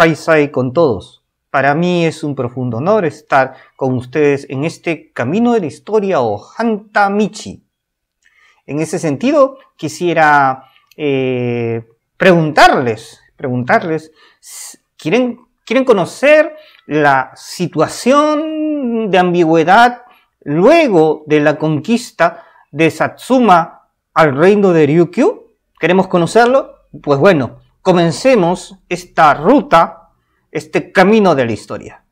Paisai con todos. Para mí es un profundo honor estar con ustedes en este Camino de la Historia o Michi. En ese sentido, quisiera eh, preguntarles, preguntarles, ¿quieren, ¿quieren conocer la situación de ambigüedad luego de la conquista de Satsuma al reino de Ryukyu? ¿Queremos conocerlo? Pues bueno, comencemos esta ruta, este camino de la historia.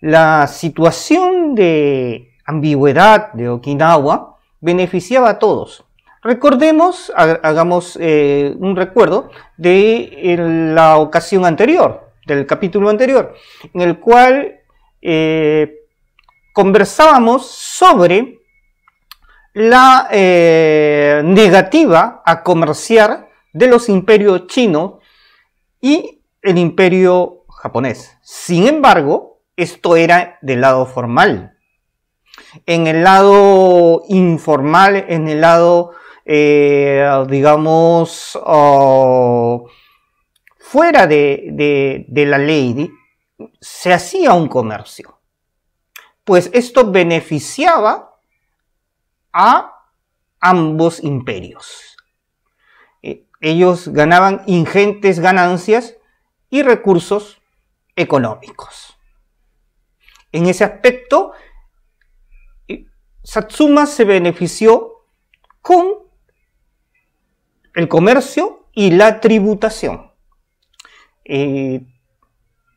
La situación de ambigüedad de Okinawa beneficiaba a todos. Recordemos, hagamos eh, un recuerdo de eh, la ocasión anterior, del capítulo anterior, en el cual eh, conversábamos sobre la negativa a comerciar de los imperios chino y el imperio japonés. Sin embargo, esto era del lado formal. En el lado informal, en el lado, eh, digamos, oh, fuera de la ley, se hacía un comercio. Pues esto beneficiaba a ambos imperios. Eh, ellos ganaban ingentes ganancias y recursos económicos. En ese aspecto, eh, Satsuma se benefició con el comercio y la tributación. Eh,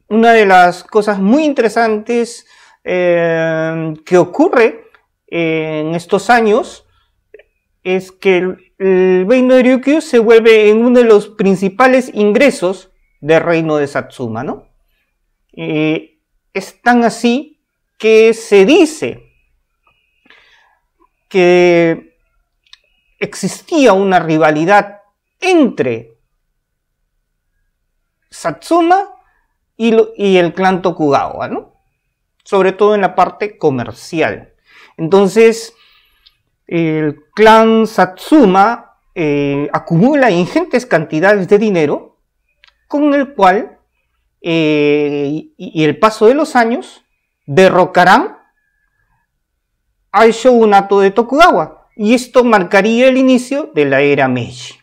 una de las cosas muy interesantes que ocurre en estos años es que el reino de Ryukyu se vuelve en uno de los principales ingresos del reino de Satsuma, ¿no? Eh, es tan así que se dice que existía una rivalidad entre Satsuma y, y el clan Tokugawa, ¿no? Sobre todo en la parte comercial. Entonces, el clan Satsuma eh, acumula ingentes cantidades de dinero, con el cual, eh, y el paso de los años, derrocarán al shogunato de Tokugawa. Y esto marcaría el inicio de la era Meiji.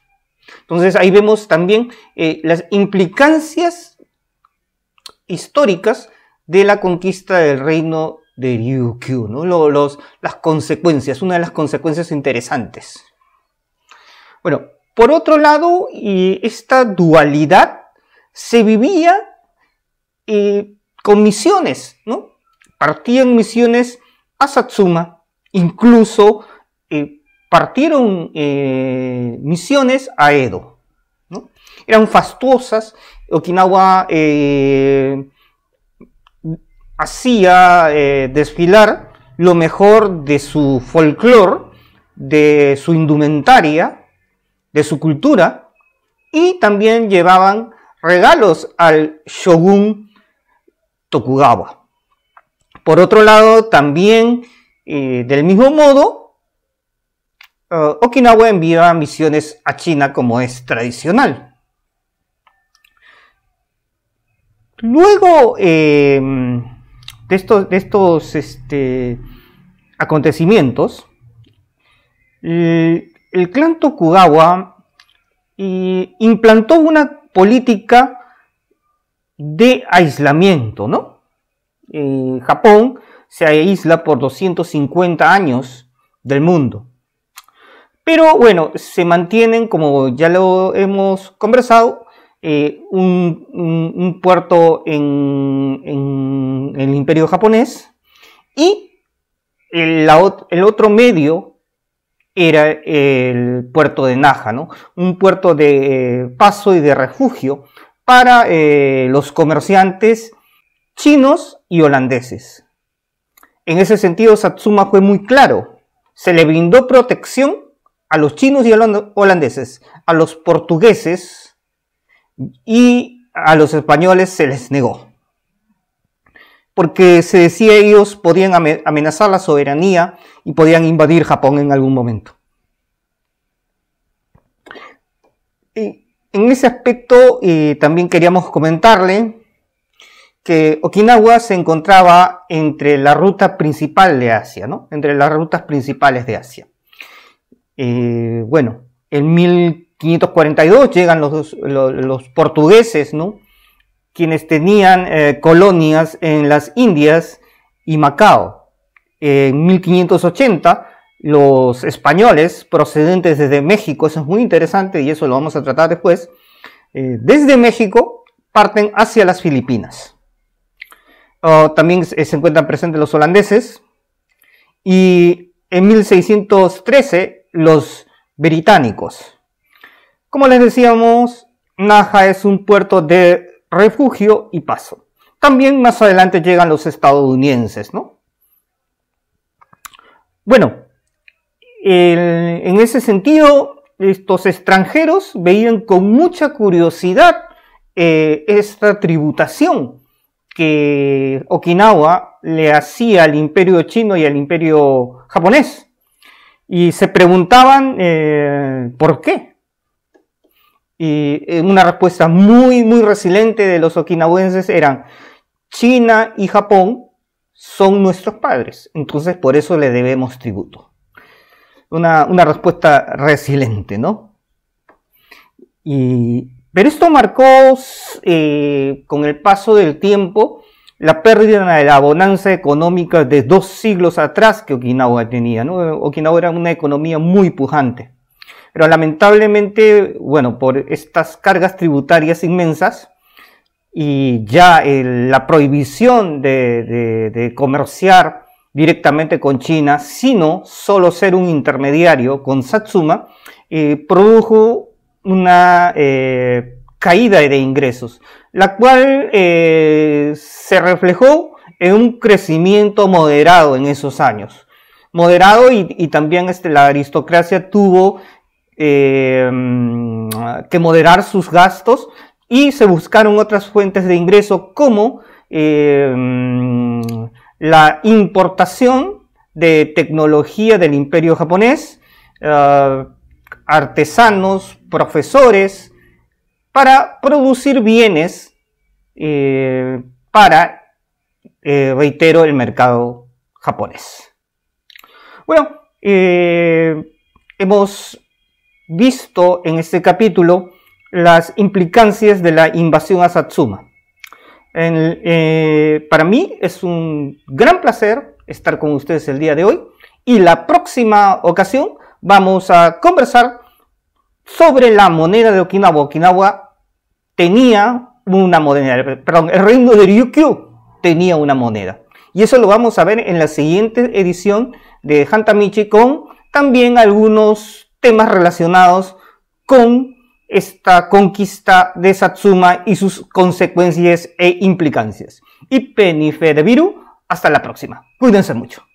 Entonces ahí vemos también eh, las implicancias históricas de la conquista del reino de Ryukyu, ¿no? Los, las consecuencias, una de las consecuencias interesantes. Bueno, por otro lado, y esta dualidad se vivía eh, con misiones, ¿no? Partían misiones a Satsuma, incluso eh, partieron eh, misiones a Edo. ¿no? Eran fastuosas, Okinawa eh, hacía eh, desfilar lo mejor de su folclore, de su indumentaria, de su cultura, y también llevaban regalos al shogun Tokugawa. Por otro lado, también eh, del mismo modo, eh, Okinawa enviaba misiones a China como es tradicional. Luego, de estos, este, acontecimientos, eh, el, clan Tokugawa eh, implantó una política de aislamiento, ¿no? Japón se aísla por 250 años del mundo. Pero bueno, se mantienen, como ya lo hemos conversado, eh, un, puerto en, el imperio japonés y el, otro medio era el puerto de Naja, ¿no? un puerto de eh, paso y de refugio para eh, los comerciantes chinos y holandeses. En ese sentido, Satsuma fue muy claro. Se le brindó protección a los chinos y holandeses, a los portugueses y a los españoles se les negó, porque se decía ellos podían amenazar la soberanía y podían invadir Japón en algún momento. en ese aspecto eh, también queríamos comentarle que Okinawa se encontraba entre la ruta principal de Asia, Entre las rutas principales de Asia. Eh, bueno, en mil 542 llegan los, portugueses, ¿no? quienes tenían eh, colonias en las Indias y Macao. En 1580 los españoles procedentes desde México, eso es muy interesante y eso lo vamos a tratar después, eh, desde México parten hacia las Filipinas. Ah, también se encuentran presentes los holandeses y en 1613 los británicos como les decíamos, Naja es un puerto de refugio y paso. También más adelante llegan los estadounidenses, ¿no? Bueno, en ese sentido, estos extranjeros veían con mucha curiosidad eh, esta tributación que Okinawa le hacía al imperio chino y al imperio japonés. Y se preguntaban eh, por qué, y eh, una respuesta muy, muy resiliente de los okinawenses eran, China y Japón son nuestros padres, entonces por eso le debemos tributo. Una, respuesta resiliente, ¿no? Y, pero esto marcó eh, con el paso del tiempo la pérdida de la bonanza económica de dos siglos atrás que Okinawa tenía. ¿no? Okinawa era una economía muy pujante. Pero lamentablemente, bueno, por estas cargas tributarias inmensas y ya la prohibición de, comerciar directamente con China, sino solo ser un intermediario con Satsuma, eh, produjo una eh, caída de ingresos, la cual eh, se reflejó en un crecimiento moderado en esos años. Moderado y, también este, la aristocracia tuvo eh, que moderar sus gastos y se buscaron otras fuentes de ingreso como eh, la importación de tecnología del imperio japonés, eh, artesanos, profesores, para producir bienes para, reitero, el mercado japonés. Bueno, hemos visto en este capítulo las implicancias de la invasión a Satsuma. Eh, para mí es un gran placer estar con ustedes el día de hoy y la próxima ocasión vamos a conversar sobre la moneda de Okinawa. Okinawa tenía una moneda, perdón, el reino de Ryukyu tenía una moneda. Y eso lo vamos a ver en la siguiente edición de Hantamichi con también algunos temas relacionados con esta conquista de Satsuma y sus consecuencias e implicancias. Y Penife de Viru, hasta la próxima. Cuídense mucho.